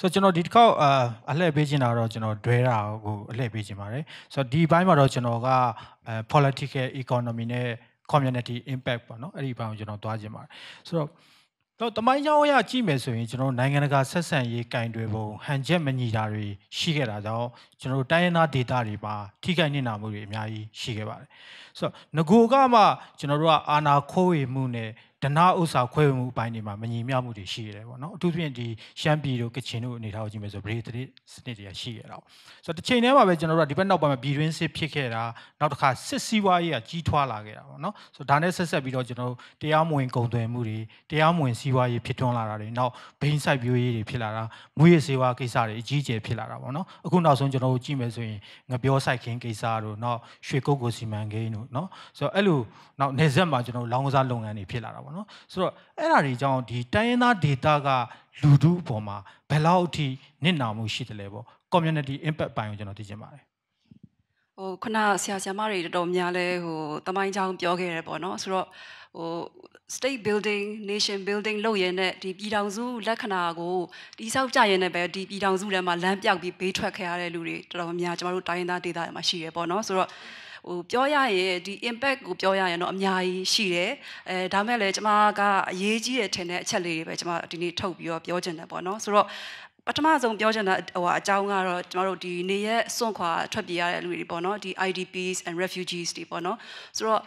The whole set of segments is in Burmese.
ဆိုတော့ကျွန်တော်ဒီတစ်ခေါက်အလှည့်ပေးချင်တာတော့ကျွန်တော်ဒွဲတာကိုအလှည့်ပေးချင်ပါတယ်ဆိုတော့ဒီဘိုင်းမှာတော့ကျွန်တော်က political economy နဲ့ community impact ပေါ့နော်အဲ့ဒီဘိုင်းကိုကျွန်တော်သွားချင်ပါတယ်ဆိုတော့တော့တမိုင်းကြောင်းအရကြည့်မယ်ဆိုရင်ကျွန်တော်နိုင်ငံတကာဆက်ဆံရေးကင်တွေပုံဟန်ချက်မညီတာတွေရှိခဲ့တာကြောင့်ကျွန်တော်တိုင်းရင်းသားဒေသတွေပါထိခိုက်နေတာမှုတွေအများကြီးရှိခဲ့ပါတယ်ဆိုတော့ငကိုကမှကျွန်တော်တို့ကအာနာခိုးဝေမှုနဲ့ဒနာဥစ္စာခွဲဝေမှုအပိုင်းတွေမှာမညီမျှမှုတွေရှိရတယ်ပေါ့နော်အထူးသဖြင့်ဒီရှမ်းပြည်တို့ကချင်တို့အနေထားကိုကြည့်မယ်ဆိုဗရေတရစနစ်တွေကရှိရတာဆိုတော့တစ်ချိန်တည်းမှာပဲကျွန်တော်တို့ကဒီဘက်နောက်ပိုင်းမှာပြည်တွင်းစစ်ဖြစ်ခဲ့တာနောက်တစ်ခါစစ်စည်းဝါးရေးကကြီးထွားလာခဲ့တာပေါ့နော်ဆိုတော့ဒါနဲ့ဆက်ဆက်ပြီးတော့ကျွန်တော်တို့တရားမဝင်ကုန်သွယ်မှုတွေတရားမဝင်စည်းဝါးရေးဖြစ်ထွန်းလာတာတွေနောက်ဘိန်းဆိုင်ပြိုးရေးတွေဖြစ်လာတာမွေးရစေဝါကိစ္စတွေအကြီးအကျယ်ဖြစ်လာတာပေါ့နော်အခုနောက်ဆုံးကျွန်တော်တို့ကြည့်မယ်ဆိုရင်ငပြောဆိုင်ခင်ကိစ္စတို့နောက်ရွှေကုတ်ကိုစီမံကိန်းတို့နော်ဆိုတော့အဲ့လိုနောက်နေဆက်မှာကျွန်တော်တို့လောင်းကစားလုပ်ငန်းတွေဖြစ်လာတာပေါ့နော်ဆိုတော့အဲ့ဓာတွေကြောင့်ဒီတိုင်းရင်းသားဒေတာက လူထုအပေါ်မှာဘယ်လောက်အထိနစ်နာမှုရှိတယ်လဲပေါ့ community impact ပိုင်းကိုကျွန်တော်သိချင်ပါတယ်ဟိုခုနဆရာဆရာမတွေတော်တော်များလဲဟိုတမိုင်းချောင်းပြောခဲ့ရပေါ့နော်ဆိုတော့ဟို state building nation building လုပ်ရတဲ့ဒီပြည်ထောင်စု လက္ခဏာကိုတိဆောက်ကြရတဲ့ပဲဒီပြည်ထောင်စုထဲမှာလမ်းပြောက်ပြီးဘေးထွက်ခဲ့ရတဲ့လူတွေတော်တော်များကျွန်တော်တို့တိုင်းရင်းသားဒေသတွေမှာရှိရပေါ့နော်ဆိုတော့ဟိုပြောရရင်ဒီ impact ကိုပြောရရင်တော့အများကြီးရှိတယ်အဲဒါမဲ့လည်းကျွန်မကအရေးကြီးတယ်ထင်တဲ့အချက်လေးတွေပဲကျွန်မဒီနေ့ထုတ်ပြီးတော့ပြောချင်တယ်ပေါ့နော်ဆိုတော့ပထမဆုံးပြောချင်တာဟိုအကြောင်းကတော့ကျမတို့ဒီနေရက်စွန့်ခွာထွက်ပြေးရတဲ့လူတွေပေါ့နော်ဒီ IDPs and refugees တွေပေါ့နော်ဆိုတော့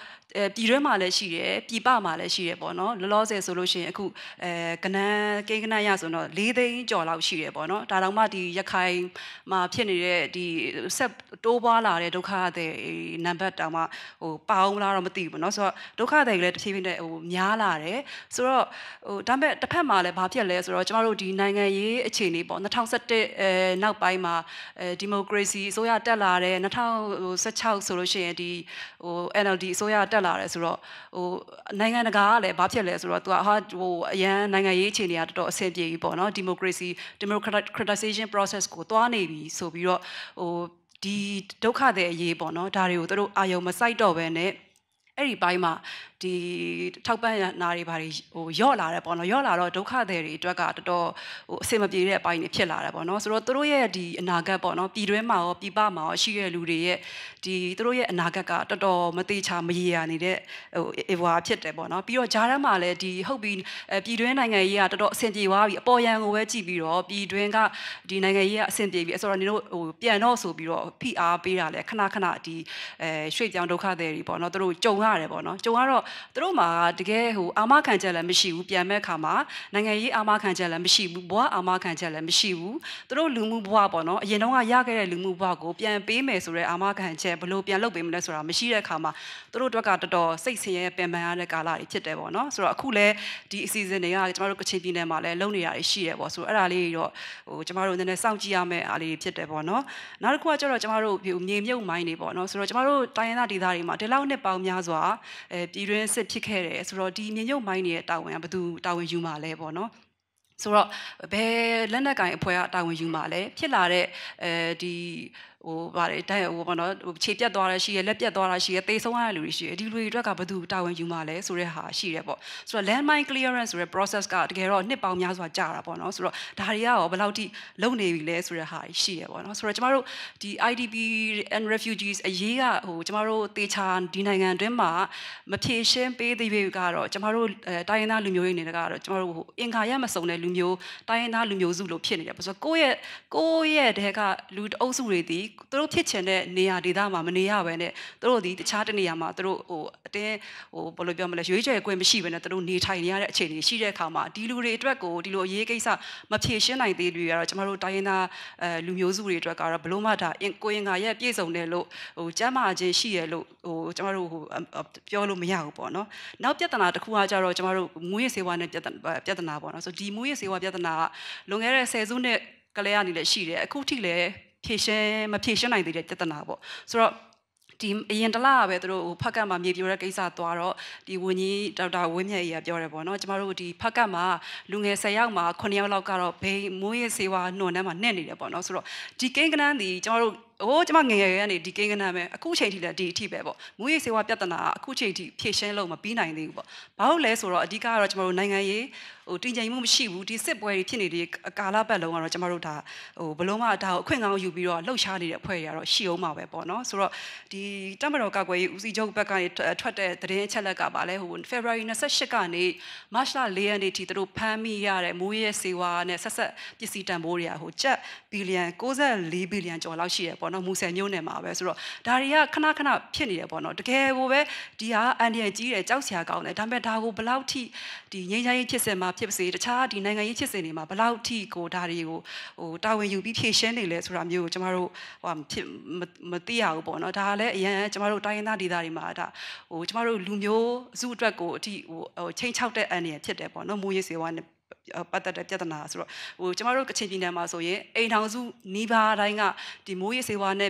ပြည်တွင်းမှာလည်းရှိတယ်ပြည်ပမှာလည်းရှိတယ်ပေါ့နော်လောလောဆယ်ဆိုလို့ရှိရင်အခုအဲကနန်းကိန်းကနန်းရဆိုတော့၄သိန်းကျော်လောက်ရှိတယ်ပေါ့နော်ဒါတောင်မှဒီရခိုင်မှာဖြစ်နေတဲ့ဒီဆက်တိုးပွားလာတဲ့ဒုက္ခတွေနံပါတ်တောင်မှဟိုပါအောင်လားတော့မသိဘူးပေါ့နော်ဆိုတော့ဒုက္ခတွေလည်းတစ်ဖြည်းဖြည်းနဲ့ဟိုများလာတယ်ဆိုတော့ဟိုဒါပေမဲ့တစ်ဖက်မှာလည်းဘာဖြစ်လဲဆိုတော့ကျမတို့ဒီနိုင်ငံရေးအခြေအနေပေါ့2017အဲနောက်ပိုင်းမှာအဲဒီမိုကရေစီအစိုးရတက်လာတယ်2016ဆိုလို့ရှိရင်ဒီဟို NLD အစိုးရတက်တက်လာတယ်ဆိုတော့ဟိုနိုင်ငံတကာကလည်းဘာဖြစ်လဲဆိုတော့သူကဟာဟိုအရန်နိုင်ငံရေးအခြေအနေကတော်တော်အဆင်ပြေပြီပေါ့နော် democracy democratization process ကိုသွားနေပြီဆိုပြီးတော့ဟိုဒီဒုက္ခတွေအရေးပေါ့နော်ဒါတွေကိုသူတို့အာယုံမစိုက်တော့ဘဲနဲ့ဲ့ဒီဘိုင်းမှာဒီထောက်ပံ့နာတွေဘာတွေဟိုယော့လာတယ်ပေါ့နော်ယော့လာတော့ဒုက္ခတွေတွေအတွက်ကတော်တော်ဟိုအဆင်မပြေတဲ့အပိုင်းတွေဖြစ်လာတယ်ပေါ့နော်ဆိုတော့တို့ရဲ့ဒီအနာဂတ် ပေါ့နော်ပြည်တွင်းမှာရောပြည်ပမှာရောရှိရတဲ့လူတွေရဲ့ဒီတို့ရဲ့အနာဂတ်ကတော်တော်မတိချမရေရာနေတဲ့ဟိုအေဝါဖြစ်တယ်ပေါ့နော်ပြီးတော့ဂျာရမ်းမှာလည်းဒီဟုတ်ပြီးပြည်တွင်းနိုင်ငံကြီးကတော်တော်အဆင်ပြေသွားပြီအပေါ်ယံကိုပဲကြည့်ပြီးတော့ပြည်တွင်းကဒီနိုင်ငံကြီးကအဆင်ပြေပြီဆိုတော့နင်တို့ဟိုပြန်တော့ဆိုပြီးတော့ဖိအားပေးတာလဲခဏခဏဒီအဲရွှေ့ပြောင်းဒုက္ခတွေတွေပေါ့နော်တို့ကြုံရတယ်ပေါ့နော်ကြုံရတော့သူတို့မှာတကယ်ဟိုအာမခံချက်လည်းမရှိဘူးပြန်မဲ့ခါမှာနိုင်ငံရေးအာမခံချက်လည်းမရှိဘူးဘဝအာမခံချက်လည်းမရှိဘူးသူတို့လူမှုဘဝပေါ့နော်အရင်တော့ကရခဲ့တဲ့လူမှုဘဝကိုပြန်ပေးမယ်ဆိုတဲ့အာမခံချက်ဘလို့ပြန်လုပ်ပေးမလဲဆိုတာမရှိတဲ့ခါမှာသူတို့အတွက်ကတော်တော်စိတ်ဆင်းရဲပင်ပန်းရတဲ့ကာလတွေဖြစ်တယ်ပေါ့နော်ဆိုတော့အခုလည်းဒီအစီအစဉ်တွေကကျမတို့ကချင်ပြည်နယ်မှာလည်းလုပ်နေရတာရှိတယ်ပေါ့ဆိုတော့အဲ့ဒါလေးတော့ဟိုကျမတို့နည်းနည်းစောင့်ကြည့်ရမယ့်အားလေးဖြစ်တယ်ပေါ့နော်နောက်တစ်ခုကကျတော့ကျမတို့မြေမြုပ်မိုင်းတွေပေါ့နော်ဆိုတော့ကျမတို့တိုင်းရင်းသားဒေသတွေမှာဒီလောက်နှစ်ပေါင်းများစွာအဲပြည်တွင်းင်းစစ်ဖြစ်ခဲ့တယ်ဆိုတော့ဒီမြေညုတ်မိုင်းတွေရဲ့တာဝန်ကဘယ်သူတာဝန်ယူမှာလဲပေါ့နော်ဆိုတော့ဘယ်လက်နက်ကင်အဖွဲ့ကတာဝန်ယူမှာလဲဖြစ်လာတဲ့အဲဒီဟိုဗါတယ်တိုင်ဟိုဘောနော်ခြေပြတ်သွားတာရှိရလက်ပြတ်သွားတာရှိရသေဆုံးရတဲ့လူတွေရှိရဒီလူတွေအတွက်ကဘယ်သူတာဝန်ယူမှာလဲဆိုတဲ့ဟာရှိတယ်ပေါ့ဆိုတော့ land mine clearance ဆိုတဲ့ process ကတကယ်တော့နှစ်ပေါင်းများစွာကြာတာပေါ့နော်ဆိုတော့ဒါတွေကရောဘယ်လောက်ထိလုံနေပြီလဲဆိုတဲ့ဟာရှိရပေါ့နော်ဆိုတော့ကျမတို့ဒီ IDP and refugees အရေးကဟိုကျမတို့တေချာဒီနိုင်ငံအတွင်းမှာမဖြေရှင်းပေးသေးဘူးကတော့ကျမတို့တိုင်းရင်းသားလူမျိုးတွေနေတကတော့ကျမတို့ဟိုအင်္ကာရမစုံတဲ့လူမျိုးတိုင်းရင်းသားလူမျိုးစုလို့ဖြစ်နေတယ်ဆိုတော့ကိုယ့်ရဲ့ကိုယ့်ရဲ့တဲကလူအုပ်စုတွေတီသူတို့ဖြစ်ချင်တဲ့နေရာဒေသမှာမနေရပဲနဲ့သူတို့ဒီတခြားတနေရာမှာသူတို့ဟိုအတင်းဟိုဘယ်လိုပြောမလဲရွေးချယ်ခွင့်မရှိပဲနဲ့သူတို့နေထိုင်နေရတဲ့အခြေအနေရှိတဲ့အခါမှာဒီလူတွေအတွက်ကိုဒီလိုအရေးကိစ္စမဖြေရှင်းနိုင်သေးတွေကတော့ကျမတို့တိုင်းရင်းသားအဲလူမျိုးစုတွေအတွက်ကတော့ဘလို့မှဒါကိုရင်ငါရဲ့ပြည့်စုံတယ်လို့ဟိုကျမ်းမာခြင်းရှိရလို့ဟိုကျမတို့ဟိုပြောလို့မရဘူးပေါ့နော်နောက်ပြဿနာတစ်ခုကကြတော့ကျမတို့မူရစေဝါနဲ့ပြဿနာပေါ့နော်ဆိုဒီမူရစေဝါပြဿနာကလွန်ခဲ့တဲ့10စုနှစ်ကလေးကနေလည်းရှိတယ်အခုထိလည်းဖြည့်ရှင်းမဖြည့်ရှင်းနိုင်သေးတဲ့ပြဿနာပေါ့ဆိုတော့ဒီအရင်တလားပဲသူတို့ဟိုဖက်ကမှာမြေပြိုတဲ့ကိစ္စသွားတော့ဒီဝင်းကြီးဒေါက်တာဝင်းမြတ်ကြီးကပြောတယ်ပေါ့နော်ကျမတို့ဒီဖက်ကမှာလူငယ်၁၀ယောက်မှာ9ယောက်လောက်ကတော့ဘိန်းမိုးရဲဆေးဝါးနှွန်ထဲမှာနှက်နေတယ်ပေါ့နော်ဆိုတော့ဒီကိန်းကနန်းဒီကျမတို့ဟိုကျမငငယ်ရွယ်ကနေဒီကိန်းကနန်းပဲအခုချိန်ထိလည်းဒီအထိပဲပေါ့မူရေးစေဝါပြဿနာအခုချိန်ထိဖြေရှင်းလို့မပြီးနိုင်သေးဘူးပေါ့ဘာလို့လဲဆိုတော့အဓိကကတော့ကျမတို့နိုင်ငံရေးဟိုတင်ကြင်မှုမရှိဘူးဒီစစ်ပွဲတွေဖြစ်နေတဲ့ကာလပတ်လုံးကတော့ကျမတို့ဒါဟိုဘလုံးမဒါကိုအခွင့်ကောင်းယူပြီးတော့လှုပ်ရှားနေတဲ့အဖွဲ့တွေကတော့ရှိအောင်ပါပဲပေါ့နော်ဆိုတော့ဒီတမတော်ကကွယ်ရေးဦးစီးချုပ်ဘက်ကနေထွက်တဲ့သတင်းအချက်လက်ကပါလဲဟို February 28ကနေ March လ4ရက်နေ့ထိသူတို့ဖမ်းမိရတဲ့မူရေးစေဝါနဲ့ဆက်ဆက်ပစ္စည်းတန်ဖိုးတွေကဟိုကျပ်ဘီလီယံ64ဘီလီယံကျော်လောက်ရှိရပေါ့ပေါ့နော်မူဆယ်မြို့နယ်မှာပဲဆိုတော့ဒါတွေကခဏခဏဖြစ်နေတယ်ပေါ့နော်တကယ်ကိုပဲဒီဟာအန်ဒီယန်ကြီးတယ်ကြောက်စရာကောင်းတယ်ဒါပေမဲ့ဒါကိုဘလောက်ထိဒီငြိမ်းချမ်းရေးဖြစ်စဉ်မှာဖြစ်စေတခြားဒီနိုင်ငံရေးဖြစ်စဉ်တွေမှာဘလောက်ထိကိုဒါတွေကိုဟိုတာဝန်ယူပြီးဖြေရှင်းနေလဲဆိုတာမျိုးကိုကျမတို့ဟိုဖြစ်မသိရဘူးပေါ့နော်ဒါလည်းအရင်ကျမတို့တိုင်းရင်းသားဒေသတွေမှာဒါဟိုကျမတို့လူမျိုးစုအတွက်ကိုအထိဟိုချိန်ချောက်တဲ့အန်ဒီယန်ဖြစ်တယ်ပေါ့နော်မူရေးစေဝါနဲ့ပတ်သက်တဲ့ပြဿနာဆိုတော့ဟိုကျမတို့ကချင်ပြည်နယ်မှာဆိုရင်အိမ်ထောင်စုနီးပါးတိုင်းကဒီမိုးရေစေဝါနဲ့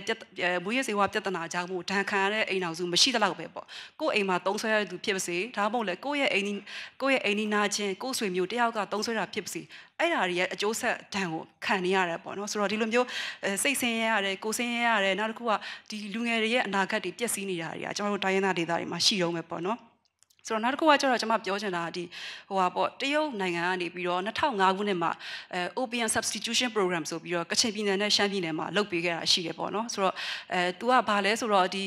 မိုးရေစေဝါပြဿနာကြောင့်မို့ဒဏ်ခံရတဲ့အိမ်ထောင်စုမရှိသလောက်ပဲပေါ့ကိုယ့်အိမ်မှာသုံးဆွဲရတဲ့သူဖြစ်ပါစေဒါမှမဟုတ်လေကိုယ့်ရဲ့အိမ်နီးကိုယ့်ရဲ့အိမ်နီးနာချင်းကိုယ့်ဆွေမျိုးတယောက်ကသုံးဆွဲတာဖြစ်ပါစေအဲ့ဒါတွေရဲ့အကျိုးဆက်ဒဏ်ကိုခံနေရတယ်ပေါ့နော်ဆိုတော့ဒီလိုမျိုးစိတ်ဆင်းရဲရတယ်ကိုယ်ဆင်းရဲရတယ်နောက်တစ်ခုကဒီလူငယ်တွေရဲ့အနာဂတ်တွေပျက်စီးနေတာတွေကကျွန်တော်တို့တိုင်းရင်းသားဒေသတွေမှာရှိတော့မယ်ပေါ့နော်ဆိုတော့နောက်တစ်ခုကကျတော့ကျွန်မပြောချင်တာကဒီဟိုဟာပေါ့တရုတ်နိုင်ငံကနေပြီးတော့2005ခုနှစ်မှာအဲ opium substitution program ဆိုပြီးတော့ကချင်ပြည်နယ်နဲ့ရှမ်းပြည်နယ်မှာလုပ်ပေးခဲ့တာရှိတယ်ပေါ့နော်ဆိုတော့အဲ तू ကဘာလဲဆိုတော့ဒီ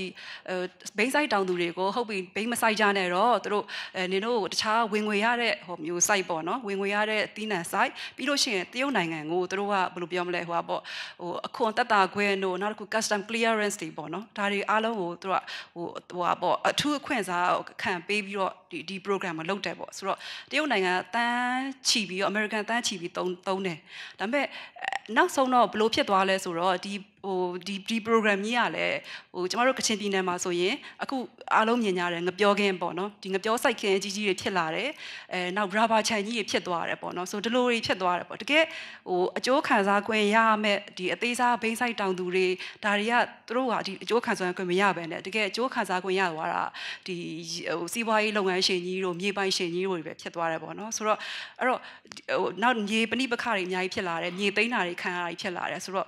ဘိန်းဆိုင်တောင်သူတွေကိုဟုတ်ပြီဘိန်းမဆိုင်ကြနဲ့တော့သူတို့အဲနင်တို့တခြားဝင်ငွေရတဲ့ဟိုမျိုး site ပေါ့နော်ဝင်ငွေရတဲ့သီးနှံ site ပြီးလို့ရှိရင်တရုတ်နိုင်ငံကိုသူတို့ကဘယ်လိုပြောမလဲဟိုဟာပေါ့ဟိုအခွန်တက်တာခွင့်တို့နောက်တစ်ခု custom clearance တွေပေါ့နော်ဒါတွေအားလုံးကိုသူတို့ကဟိုဟိုဟာပေါ့အထူးအခွင့်အစားခံပေးပြီးတော့တော့ဒီဒီ program ကိုလုပ်တယ်ပေါ့ဆိုတော့တရုတ်နိုင်ငံတန်းချီပြီးတော့ American တန်းချီပြီးသုံးသုံးတယ်ဒါပေမဲ့နောက်ဆုံးတော့ဘလို့ဖြစ်သွားလဲဆိုတော့ဒီဟိုဒီဒီ program ကြီးကလည်းဟိုကျမတို့ကချင်ပြည်နယ်မှာဆိုရင်အခုအားလုံးမြင်ကြတယ်ငပြောခင်းပေါ့နော်ဒီငပြောစိုက်ခင်းကြီးကြီးတွေဖြစ်လာတယ်အဲနောက် rubber ခြံကြီးတွေဖြစ်သွားတယ်ပေါ့နော်ဆိုဒီလိုတွေဖြစ်သွားတယ်ပေါ့တကယ်ဟိုအကျိုးခံစား권ရမဲ့ဒီအသေးစားဘိန်းဆိုင်တောင်သူတွေဒါတွေကသူတို့ကဒီအကျိုးခံစား권မရပဲနဲ့တကယ်အကျိုးခံစား권ရသွားတာဒီဟိုစီးပွားရေးလုပ်ငန်းရှင်ကြီးတို့မြေပိုင်ရှင်ကြီးတို့တွေပဲဖြစ်သွားတယ်ပေါ့နော်ဆိုတော့အဲ့တော့ဟိုနောက်မြေပဏိပခတွေအများကြီးဖြစ်လာတယ်မြေသိမ်းတာတွေတွေခံရတာဖြစ်လာတယ်ဆိုတော့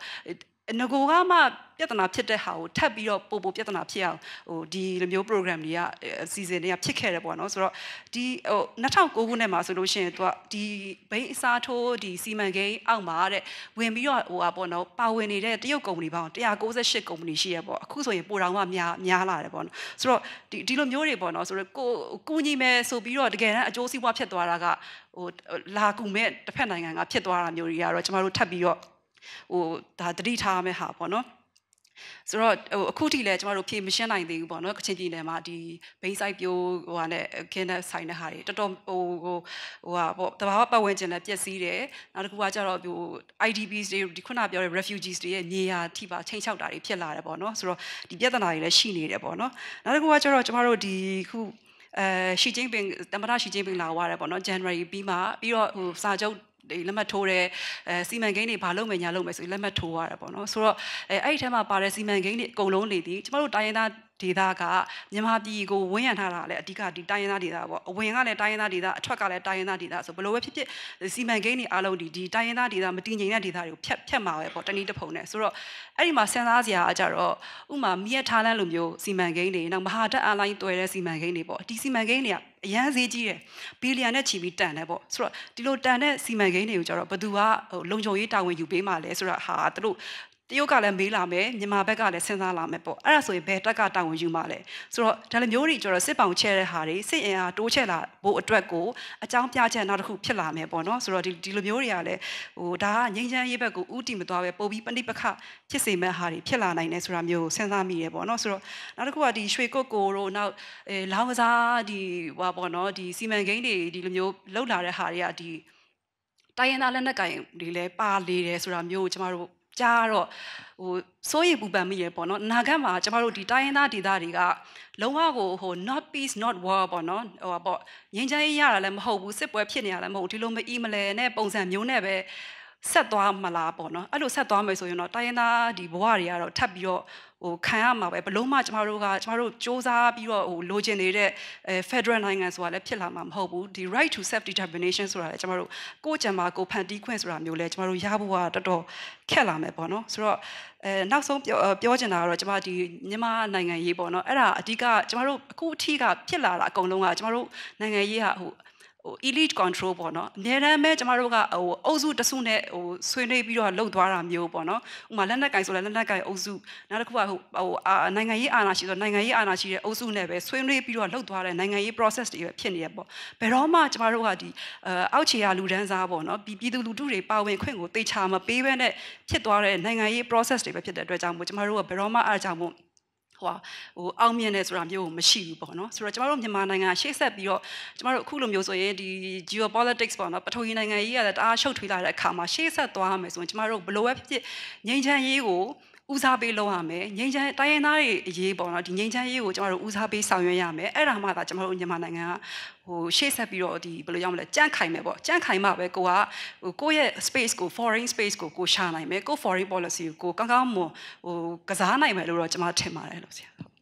ငโกကမှပြဿနာဖြစ်တဲ့ဟာကိုထပ်ပြီးတော့ပို့ပို့ပြဿနာဖြစ်အောင်ဟိုဒီလိုမျိုး program တွေက season တွေကဖြစ်ခဲ့တယ်ပေါ့နော်ဆိုတော့ဒီဟို2009ခုနှစ်မှာဆိုလို့ရှိရင်သူကဒီဘိန်းအစားထိုးဒီစီမံကိန်းအောက်မှာတဲ့ဝင်ပြီးတော့ဟိုဟာပေါ့နော်ပါဝင်နေတဲ့တရုတ်ကုမ္ပဏီပေါင်း168ကုမ္ပဏီရှိရပေါ့အခုဆိုရင်ပိုတောင်မှများများလာတယ်ပေါ့နော်ဆိုတော့ဒီဒီလိုမျိုးတွေပေါ့နော်ဆိုတော့ကိုကိုညီမဲ့ဆိုပြီးတော့တကယ်တမ်းအကျိုးစီးပွားဖြစ်သွားတာကဟိုလာကူမဲ့တစ်ဖက်နိုင်ငံကဖြစ်သွားတာမျိုးတွေကတော့ကျမတို့ထပ်ပြီးတော့ဟိုဒါတတိထားမဲ့ဟာပေါ့နော်ဆိုတော့ဟိုအခုထိလည်းကျမတို့ဖြေမရှင်းနိုင်သေးဘူးပေါ့နော်ကချင်ပြည်နယ်မှာဒီဘိန်းဆိုင်ပြိုးဟိုဟာနဲ့ခင်းတဲ့ဆိုင်တဲ့ဟာတွေတော်တော်ဟိုဟိုဟိုဟာပေါ့တဘာဝပတ်ဝန်းကျင်လည်းပျက်စီးတယ်နောက်တစ်ခုကကျတော့ဟို IDPs တွေဒီခုနပြောတဲ့ refugees တွေရဲ့နေရာထိပါချိန်ချောက်တာတွေဖြစ်လာတယ်ပေါ့နော်ဆိုတော့ဒီပြဿနာတွေလည်းရှိနေတယ်ပေါ့နော်နောက်တစ်ခုကကျတော့ကျမတို့ဒီခုအဲရှီကျင်းပင်တမရရှီကျင်းပင်လာသွားတယ်ပေါ့နော် January ပြီးမှပြီးတော့ဟိုစာချုပ်ဒီလက်မှတ်ထိုးတယ်အဲစီမံကိန်းတွေဘာလုပ်မယ်ညာလုပ်မယ်ဆိုပြီးလက်မှတ်ထိုးရတာပေါ့နော်ဆိုတော့အဲအဲ့ဒီထဲမှာပါတဲ့စီမံကိန်းတွေအကုန်လုံးနေသည်ကျမတို့တိုင်းရင်းသားဒေသကမြန်မာပြည်ကိုဝန်းရံထားတာလည်းအဓိကဒီတိုင်းရင်းသားဒေသပေါ့အဝင်ကလည်းတိုင်းရင်းသားဒေသအထွက်ကလည်းတိုင်းရင်းသားဒေသဆိုဘလို့ပဲဖြစ်ဖြစ်စီမံကိန်းတွေအားလုံးဒီဒီတိုင်းရင်းသားဒေသမတည်ငြိမ်တဲ့ဒေသတွေကိုဖျက်ဖျက်မှာပဲပေါ့တနည်းတစ်ပုံနဲ့ဆိုတော့အဲ့ဒီမှာစဉ်းစားစရာအကြတော့ဥမာမြက်ထားလန်းလိုမျိုးစီမံကိန်းတွေနောက်မဟာတက်အားလိုင်းတွယ်တဲ့စီမံကိန်းတွေပေါ့ဒီစီမံကိန်းတွေကအရန်ဈေးကြီးတယ်ဘီလီယံနဲ့ချီပြီးတန်တယ်ပေါ့ဆိုတော့ဒီလိုတန်တဲ့စီမံကိန်းတွေကိုကြတော့ဘသူကဟိုလုံခြုံရေးတာဝန်ယူပေးမှလဲဆိုတော့ဟာသူတို့တရုတ်ကလည်းမေးလာမယ်မြန်မာဘက်ကလည်းစဉ်းစားလာမယ်ပေါ့အဲ့ဒါဆိုရင်ဘယ်တက်ကတာဝန်ယူမှာလဲဆိုတော့ဒါလည်းမျိုးတွေကျတော့စစ်ပောင်ချဲတဲ့ဟာတွေစစ်အင်အားတိုးချဲ့လာဖို့အတွက်ကိုအကြောင်းပြချက်နောက်တစ်ခုဖြစ်လာမယ်ပေါ့နော်ဆိုတော့ဒီဒီလိုမျိုးတွေကလည်းဟိုဒါကငြိမ်းချမ်းရေးဘက်ကိုဥတီမသွားပဲပုံပြီးပဏိပခဖြစ်စေမဲ့ဟာတွေဖြစ်လာနိုင်တယ်ဆိုတာမျိုးကိုစဉ်းစားမိတယ်ပေါ့နော်ဆိုတော့နောက်တစ်ခုကဒီရွှေကုတ်ကိုတို့နောက်အဲလောင်းကစားဒီဟိုပေါ့နော်ဒီစီမံကိန်းတွေဒီလိုမျိုးလှုပ်လာတဲ့ဟာတွေကဒီတိုင်းရင်းသားလက်နက်ကင်တွေလည်းပါလေတယ်ဆိုတာမျိုးကိုကျမတို့ကြားတော့ဟိုစိုးရိမ်ပူပန်မိရပေါ့နော်နာဂတ်မှာကျမတို့ဒီတိုင်းရင်းသားဒေသတွေကလုံးဝကိုဟို not peace not war ပေါ့နော်ဟိုပေါ့ငြိမ်းချမ်းရေးရတာလည်းမဟုတ်ဘူးစစ်ပွဲဖြစ်နေရတာလည်းမဟုတ်ဘူးဒီလိုမအီးမလဲနဲ့ပုံစံမျိုးနဲ့ပဲဟဆက်သွားမလားပေါ့နော်အဲ့လိုဆက်သွားမယ်ဆိုရင်တော့တိုင်းရင်းသားဒီဘဝတွေကတော့ထပ်ပြီးတော့ဟိုခံရမှာပဲဘလို့မှကျမတို့ကကျမတို့စ조사ပြီးတော့ဟိုလိုချင်နေတဲ့အဲ federal နိုင်ငံဆိုတာလည်းဖြစ်လာမှာမဟုတ်ဘူးဒီ right to self determination ဆိုတာလည်းကျမတို့ကိုယ့်ကြံပါကိုယ်ဖန်တီးခွင့်ဆိုတာမျိုးလည်းကျမတို့ရဖို့ကတော်တော်ခက်လာမယ်ပေါ့နော်ဆိုတော့အဲနောက်ဆုံးပြောပြောချင်တာကတော့ကျမဒီမြန်မာနိုင်ငံရေးပေါ့နော်အဲ့ဒါအဓိကကျမတို့အခုအထိကဖြစ်လာတာအကုန်လုံးကကျမတို့နိုင်ငံရေးဟာဟိုဟို elite control ပေါ့နော်အများတမ်းပဲကျမတို့ကဟိုအုပ်စုတစုနဲ့ဟိုဆွေးနွေးပြီးတော့လှုပ်သွားတာမျိုးပေါ့နော်ဥမာလက်နက်ကင်ဆိုလဲလက်နက်ကင်အုပ်စုနောက်တစ်ခုကဟိုဟိုနိုင်ငံရေးအာဏာရှိဆိုနိုင်ငံရေးအာဏာရှိတဲ့အုပ်စုနဲ့ပဲဆွေးနွေးပြီးတော့လှုပ်သွားတဲ့နိုင်ငံရေး process တွေပဲဖြစ်နေရပေါ့ဘယ်တော့မှကျမတို့ကဒီအောက်ခြေရလူဒန်းစား ပေါ့နော်ပြည်သူလူထုတွေပါဝင်ခွင့်ကိုတေချာမပေးဘဲနဲ့ဖြစ်သွားတဲ့နိုင်ငံရေး process တွေပဲဖြစ်တဲ့အတွက်ကြောင့်မို့ကျမတို့ကဘယ်တော့မှအားကြောင့်မို့ဟိုဟိုအောင်မြင်တယ်ဆိုတာမျိုးမရှိဘူးပေါ့နော်ဆိုတော့ကျမတို့မြန်မာနိုင်ငံရှေ့ဆက်ပြီးတော့ကျမတို့အခုလိုမျိုးဆိုရင်ဒီ geopolitics ပေါ့နော်ပထဝီနိုင်ငံကြီးကလည်းတအားရှုပ်ထွေးလာတဲ့အခါမှာရှေ့ဆက်သွားရမယ်ဆိုရင်ကျမတို့ဘလို့ပဲဖြစ်ဖြစ်ငြိမ်းချမ်းရေးကိုဦးစားပေးလုပ်ရမယ်ငိမ့်ချမ်းတိုင်းရင်းသားတွေအရေးပေါ့နော်ဒီငိမ့်ချမ်းရေးကိုကျွန်တော်တို့ဦးစားပေးဆောင်ရွက်ရမယ်အဲ့ဒါမှသာကျွန်တော်တို့မြန်မာနိုင်ငံကဟိုရှေ့ဆက်ပြီးတော့ဒီဘယ်လိုရမလဲကြန့်ခိုင်မယ်ပေါ့ကြန့်ခိုင်မှပဲကိုကဟိုကိုယ့်ရဲ့ space ကို foreign space ကိုကိုရှာနိုင်မယ်ကို foreign policy ကိုကောင်းကောင်းမဟိုကစားနိုင်မယ်လို့တော့ကျွန်မထင်ပါတယ်လို့ဆရာ